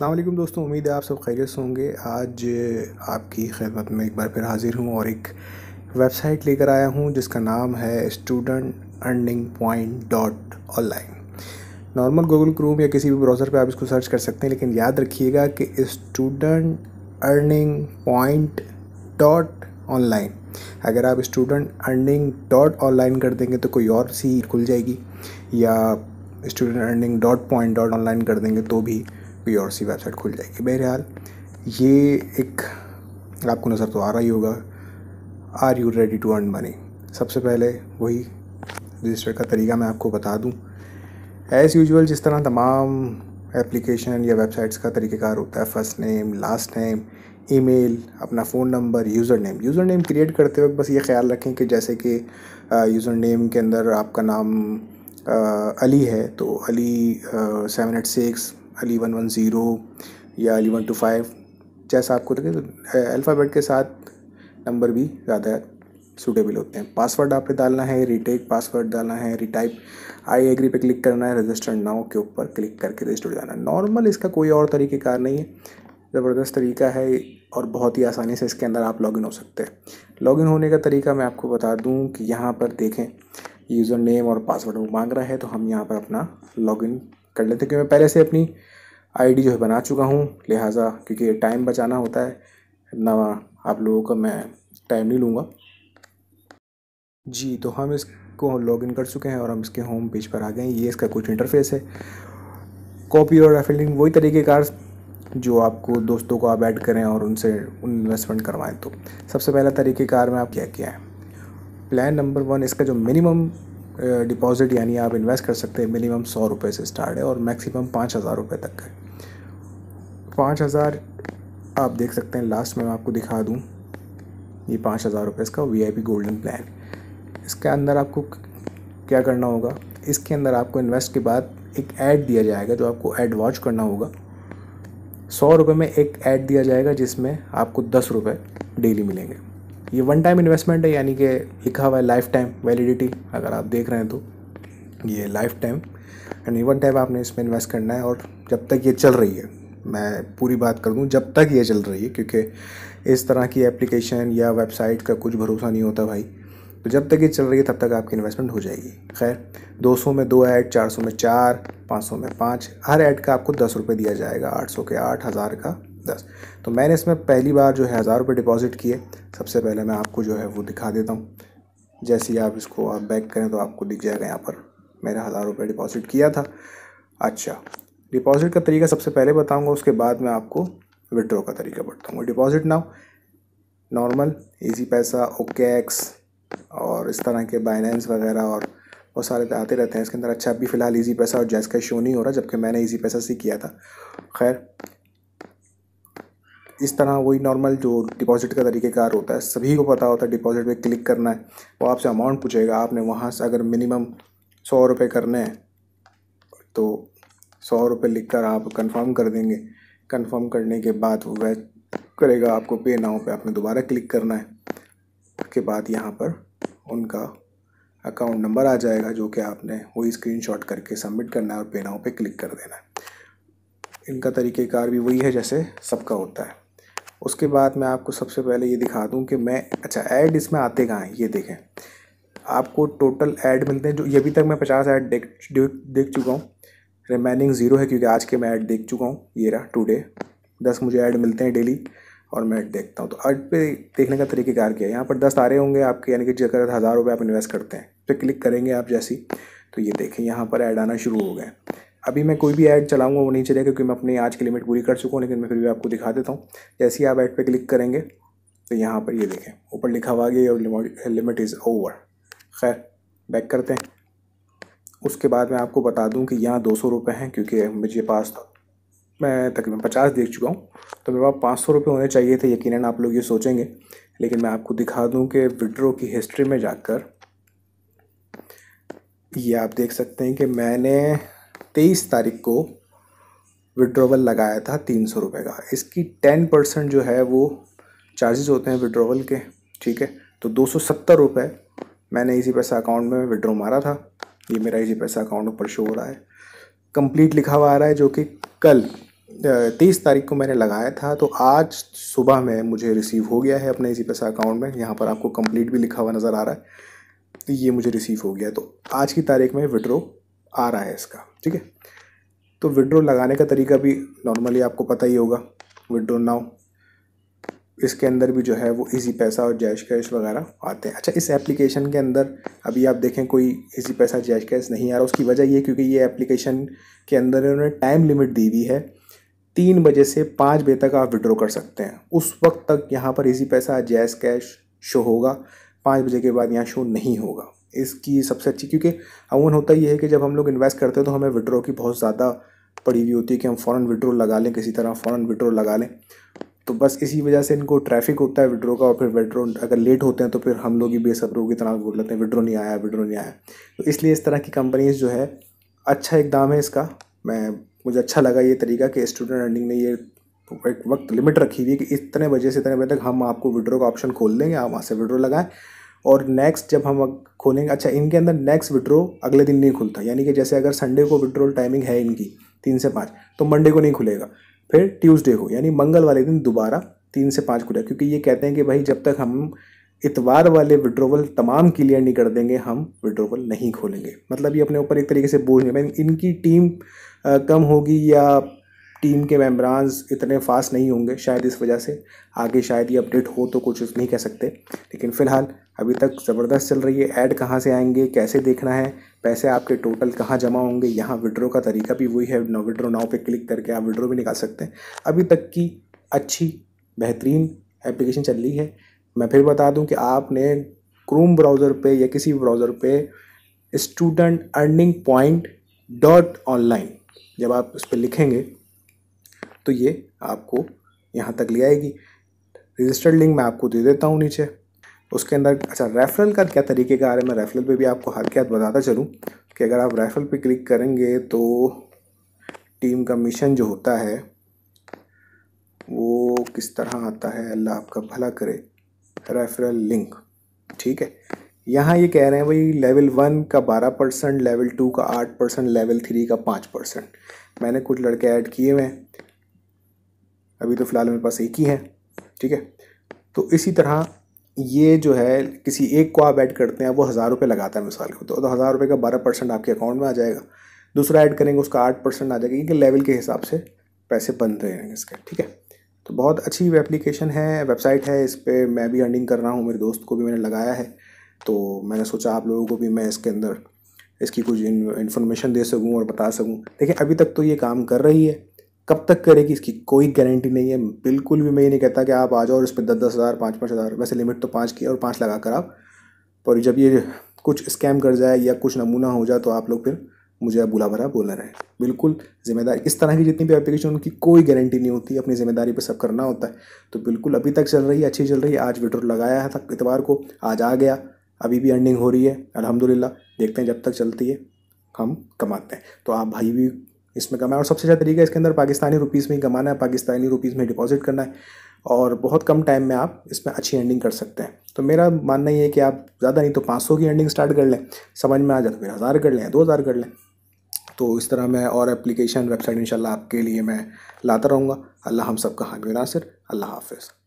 अल्लाम दोस्तों उम्मीद है आप सब खैरियत से होंगे आज आपकी खिदमत में एक बार फिर हाज़िर हूँ और एक वेबसाइट लेकर आया हूँ जिसका नाम है student earning point dot online normal Google Chrome या किसी भी ब्राउज़र पे आप इसको सर्च कर सकते हैं लेकिन याद रखिएगा कि student earning point dot online अगर आप स्टूडेंट अर्निंग डॉट ऑनलाइन कर देंगे तो कोई और सी खुल जाएगी या student earning dot point dot online कर देंगे तो भी पी सी वेबसाइट खुल जाएगी बहरहाल ये एक आपको नज़र तो आ रहा ही होगा are you ready to earn money सबसे पहले वही रजिस्टर का तरीका मैं आपको बता दूं एज़ यूजुअल जिस तरह तमाम एप्लीकेशन या वेबसाइट्स का तरीक़ेकार होता है first name last name email अपना phone number user name user name create करते वक्त बस ये ख्याल रखें कि जैसे कि यूज़र नेम के अंदर आपका नाम आ, अली है तो Ali seven eight six Ali one one zero या अली वन टू फाइव जैसा आपको लगे तो अल्फ़ाबेट के साथ नंबर भी ज़्यादा सूटेबल होते हैं पासवर्ड आपने डालना है रीटेक पासवर्ड डालना है रिटाइप आई एग्री पे क्लिक करना है रजिस्टर नाउ के ऊपर क्लिक करके रजिस्टर हो जाना नॉर्मल इसका कोई और तरीक़ेकार नहीं है ज़बरदस्त तरीका है और बहुत ही आसानी से इसके अंदर आप लॉगिन हो सकते हैं लॉगिन होने का तरीका मैं आपको बता दूं कि यहाँ पर देखें यूज़र नेम और पासवर्ड वो मांग रहा है तो हम यहाँ पर अपना लॉगिन कर लेते क्योंकि मैं पहले से अपनी आईडी जो है बना चुका हूँ लिहाजा क्योंकि टाइम बचाना होता है इतना आप लोगों का मैं टाइम नहीं लूँगा जी तो हम इसको लॉगिन कर चुके हैं और हम इसके होम पेज पर आ गए हैं ये इसका कुछ इंटरफेस है कॉपी और रेफिलिंग वही तरीके कार जो आपको दोस्तों को आप ऐड करें और उनसे उन इन्वेस्टमेंट करवाएं तो सबसे पहला तरीके कार में आप क्या किया है प्लान नंबर वन इसका जो मिनिमम डिपॉजिट यानी आप इन्वेस्ट कर सकते हैं मिनिमम सौ रुपये से स्टार्ट है और मैक्सिमम पाँच हज़ार रुपये तक है पाँच हज़ार आप देख सकते हैं लास्ट में मैं आपको दिखा दूँ ये पाँच हज़ार रुपये इसका वी गोल्डन प्लान इसके अंदर आपको क्या करना होगा इसके अंदर आपको इन्वेस्ट के बाद एक ऐड दिया जाएगा जो आपको ऐड वॉच करना होगा सौ रुपये में एक ऐड दिया जाएगा जिसमें आपको दस रुपये डेली मिलेंगे ये वन टाइम इन्वेस्टमेंट है यानी कि लिखा हुआ है लाइफ टाइम वैलिडिटी अगर आप देख रहे हैं तो ये लाइफ टाइम यानी वन टाइम आपने इसमें इन्वेस्ट करना है और जब तक ये चल रही है मैं पूरी बात कर दूँ जब तक ये चल रही है क्योंकि इस तरह की एप्लीकेशन या वेबसाइट का कुछ भरोसा नहीं होता भाई तो जब तक ये चल रही है तब तक आपकी इन्वेस्टमेंट हो जाएगी खैर 200 में दो ऐड 400 में चार 500 में पाँच हर ऐड का आपको दस रुपये दिया जाएगा 800 के आठ हज़ार का दस तो मैंने इसमें पहली बार जो है हज़ार रुपये डिपॉज़िट किए सबसे पहले मैं आपको जो है वो दिखा देता हूँ जैसे ही आप इसको आप बैक करें तो आपको दिख जाएगा यहाँ पर मैंने हज़ार रुपये डिपॉज़िट किया था अच्छा डिपॉज़िट का तरीका सबसे पहले बताऊँगा उसके बाद मैं आपको विड्रॉ का तरीका बताऊँगा डिपॉज़िट नाउ नॉर्मल इजी पैसा ओके एक्स और इस तरह के बाइनेंस वगैरह और बहुत सारे तो आते रहते हैं इसके अंदर अच्छा अभी फ़िलहाल ईजी पैसा और जैस का शो नहीं हो रहा जबकि मैंने ईजी पैसा से किया था खैर इस तरह वही नॉर्मल जो डिपॉजिट का तरीक़ेकार होता है सभी को पता होता है डिपॉजिट पे क्लिक करना है वो आपसे अमाउंट पूछेगा आपने वहाँ से अगर मिनिमम सौ रुपये करने हैं तो सौ रुपये लिख कर आप कन्फर्म कर देंगे कन्फर्म करने के बाद वह करेगा आपको पे नाउ पे आपने दोबारा क्लिक करना है के बाद यहाँ पर उनका अकाउंट नंबर आ जाएगा जो कि आपने वही स्क्रीनशॉट करके सबमिट करना है और पेनाओ पे क्लिक कर देना है इनका तरीक़ेकार भी वही है जैसे सबका होता है उसके बाद मैं आपको सबसे पहले ये दिखा दूँ कि मैं अच्छा ऐड इसमें आते कहाँ हैं ये देखें आपको टोटल ऐड मिलते हैं जो ये अभी तक मैं पचास ऐड देख देख चुका हूँ रिमेनिंग ज़ीरो है क्योंकि आज के मैं ऐड देख चुका हूँ ये रहा टुडे दस मुझे ऐड मिलते हैं डेली और मैं देखता हूँ तो अर्ट पे देखने का तरीकेकार क्या है यहाँ पर दस तारे होंगे आपके यानी कि जगह हज़ार रुपये आप इन्वेस्ट करते हैं फिर तो क्लिक करेंगे आप जैसी तो ये देखें यहाँ पर ऐड आना शुरू हो गए अभी मैं कोई भी ऐड चलाऊंगा वो नहीं चलेगा क्योंकि मैं अपनी आज की लिमिट पूरी कर चुका हूँ लेकिन मैं फिर भी आपको दिखा देता हूँ जैसे ही आप ऐड पे क्लिक करेंगे तो यहाँ पर ये देखें ऊपर लिखा हुआ गया और लिमिट इज़ ओवर खैर बैक करते हैं उसके बाद मैं आपको बता दूं कि यहाँ दो सौ रुपये हैं क्योंकि मुझे पास था मैं तकरीबन पचास देख चुका हूँ तो मेरे पास पाँच सौ रुपये होने चाहिए थे यकीनन आप लोग ये सोचेंगे लेकिन मैं आपको दिखा दूँ कि विड्रो की हिस्ट्री में जाकर ये आप देख सकते हैं कि मैंने तेईस तारीख को विड्रोवल लगाया था तीन सौ रुपये का इसकी टेन परसेंट जो है वो चार्जेस होते हैं विड्रोवल के ठीक है तो दो सौ सत्तर रुपये मैंने इसी पैसा अकाउंट में विड्रो मारा था ये मेरा इसी पैसा अकाउंट ऊपर शो हो रहा है कंप्लीट लिखा हुआ आ रहा है जो कि कल तीस तारीख को मैंने लगाया था तो आज सुबह में मुझे रिसीव हो गया है अपने इसी पैसा अकाउंट में यहाँ पर आपको कंप्लीट भी लिखा हुआ नज़र आ रहा है तो ये मुझे रिसीव हो गया तो आज की तारीख में विड्रो आ रहा है इसका ठीक है तो विड्रो लगाने का तरीका भी नॉर्मली आपको पता ही होगा विड्रो नाउ इसके अंदर भी जो है वो इजी पैसा और जैश कैश वगैरह आते हैं अच्छा इस एप्लीकेशन के अंदर अभी आप देखें कोई इजी पैसा जैश कैश नहीं आ रहा उसकी वजह ये क्योंकि ये एप्लीकेशन के अंदर उन्होंने टाइम लिमिट दी हुई है तीन बजे से पाँच बजे तक आप विड्रॉ कर सकते हैं उस वक्त तक यहाँ पर इजी पैसा जैस कैश शो होगा पाँच बजे के बाद यहाँ शो नहीं होगा इसकी सबसे अच्छी क्योंकि अमूमन होता ही है कि जब हम लोग इन्वेस्ट करते हैं तो हमें विड्रॉ की बहुत ज़्यादा पड़ी हुई होती है कि हम फ़ौरन विड्रॉ लगा लें किसी तरह फ़ौरन विड्रॉ लगा लें तो बस इसी वजह से इनको ट्रैफिक होता है विड्रो का और फिर विड्रो अगर लेट होते हैं तो फिर हम लोग ही बेसब्रो की तरह बोल लेते हैं विड्रो नहीं आया विड्रो नहीं आया तो इसलिए इस तरह की कंपनीज़ जो है अच्छा एक दाम है इसका मैं मुझे अच्छा लगा ये तरीका कि स्टूडेंट अर्निंग ने ये एक वक्त लिमिट रखी हुई है कि इतने बजे से इतने बजे तक हम आपको विड्रो का ऑप्शन खोल देंगे आप वहाँ से विड्रो लगाएं और नेक्स्ट जब हम खोलेंगे अच्छा इनके अंदर नेक्स्ट विड्रो अगले दिन नहीं खुलता यानी कि जैसे अगर संडे को विड्रोल टाइमिंग है इनकी तीन से पाँच तो मंडे को नहीं खुलेगा फिर ट्यूसडे को यानी मंगल वाले दिन दोबारा तीन से पाँच खुलेगा क्योंकि ये कहते हैं कि भाई जब तक हम इतवार वाले विड्रोवल तमाम क्लियर नहीं कर देंगे हम विड्रोवल नहीं खोलेंगे मतलब ये अपने ऊपर एक तरीके से बोझ नहीं मतलब इनकी टीम कम होगी या टीम के मेम्बरान्स इतने फास्ट नहीं होंगे शायद इस वजह से आगे शायद ये अपडेट हो तो कुछ नहीं कह सकते लेकिन फ़िलहाल अभी तक ज़बरदस्त चल रही है ऐड कहाँ से आएंगे कैसे देखना है पैसे आपके टोटल कहाँ जमा होंगे यहाँ विड्रो का तरीका भी वही है विड्रो नाव पे क्लिक करके आप विड्रो भी निकाल सकते हैं अभी तक की अच्छी बेहतरीन एप्लीकेशन चल रही है मैं फिर बता दूं कि आपने क्रोम ब्राउज़र पे या किसी ब्राउज़र पे student earning point dot online जब आप इस पर लिखेंगे तो ये आपको यहाँ तक ले आएगी रजिस्टर्ड लिंक मैं आपको दे देता हूँ नीचे उसके अंदर अच्छा रेफरल का क्या तरीके का आ रहा है मैं रेफरल पे भी आपको क्या बताता चलूँ कि अगर आप रेफरल पे क्लिक करेंगे तो टीम का मिशन जो होता है वो किस तरह आता है अल्लाह आपका भला करे रेफरल लिंक ठीक है यहाँ ये कह रहे हैं भाई लेवल वन का बारह परसेंट लेवल टू का आठ परसेंट लेवल थ्री का पाँच परसेंट मैंने कुछ लड़के ऐड किए हुए हैं अभी तो फ़िलहाल मेरे पास एक ही है ठीक है तो इसी तरह ये जो है किसी एक को आप ऐड करते हैं वो हज़ार रुपये लगाता है मिसाल को तो, तो हज़ार रुपये का बारह परसेंट आपके अकाउंट में आ जाएगा दूसरा ऐड करेंगे उसका आठ परसेंट आ जाएगा क्योंकि लेवल के हिसाब से पैसे बन रहेंगे इसके ठीक है तो बहुत अच्छी एप्लीकेशन है वेबसाइट है इस पर मैं भी अर्निंग कर रहा हूँ मेरे दोस्त को भी मैंने लगाया है तो मैंने सोचा आप लोगों को भी मैं इसके अंदर इसकी कुछ इन्फॉर्मेशन दे सकूँ और बता सकूँ देखिए अभी तक तो ये काम कर रही है कब तक करेगी इसकी कोई गारंटी नहीं है बिल्कुल भी मैं ये नहीं कहता कि आप आ जाओ और इस पर दस दस हज़ार पाँच पाँच हज़ार वैसे लिमिट तो पाँच की और पाँच लगा कर आप पर जब ये कुछ स्कैम कर जाए या कुछ नमूना हो जाए तो आप लोग फिर मुझे आप बुला भरा बोलना रहे बिल्कुल जिम्मेदारी इस तरह की जितनी भी एप्लीकेशन उनकी कोई गारंटी नहीं होती अपनी जिम्मेदारी पर सब करना होता है तो बिल्कुल अभी तक चल रही है अच्छी चल रही है आज विड्रो लगाया था इतवार को आज आ गया अभी भी अर्निंग हो रही है अलहमदिल्ला देखते हैं जब तक चलती है हम कमाते हैं तो आप भाई भी इसमें कमाएं और सबसे अच्छा तरीका इसके अंदर पाकिस्तानी रुपीज़ में ही कमाना है पाकिस्तानी रुपीज़ में डिपॉजिट करना है और बहुत कम टाइम में आप इसमें अच्छी अर्निंग कर सकते हैं तो मेरा मानना ये है कि आप ज़्यादा नहीं तो 500 की अर्निंग स्टार्ट कर लें समझ में आ जाए तो फिर हज़ार कर लें दो हज़ार कर लें तो इस तरह मैं और एप्लीकेशन वेबसाइट इंशाल्लाह आपके लिए मैं लाता रहूँगा अल्लाह हम सब का हामी नासिर अल्लाह हाफिज़